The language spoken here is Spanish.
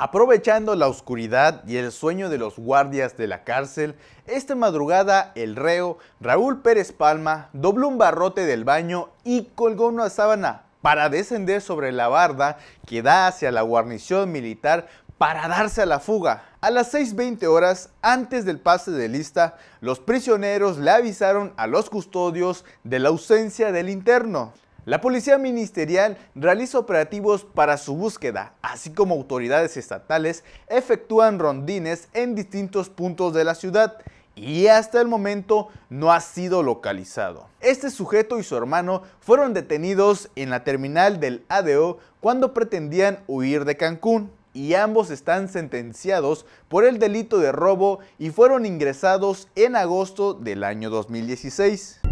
Aprovechando la oscuridad y el sueño de los guardias de la cárcel, esta madrugada el reo Raúl Pérez Palma dobló un barrote del baño y colgó una sábana para descender sobre la barda que da hacia la guarnición militar para darse a la fuga. A las 6.20 horas antes del pase de lista, los prisioneros le avisaron a los custodios de la ausencia del interno. La Policía Ministerial realiza operativos para su búsqueda, así como autoridades estatales efectúan rondines en distintos puntos de la ciudad y hasta el momento no ha sido localizado. Este sujeto y su hermano fueron detenidos en la terminal del ADO cuando pretendían huir de Cancún y ambos están sentenciados por el delito de robo y fueron ingresados en agosto del año 2016.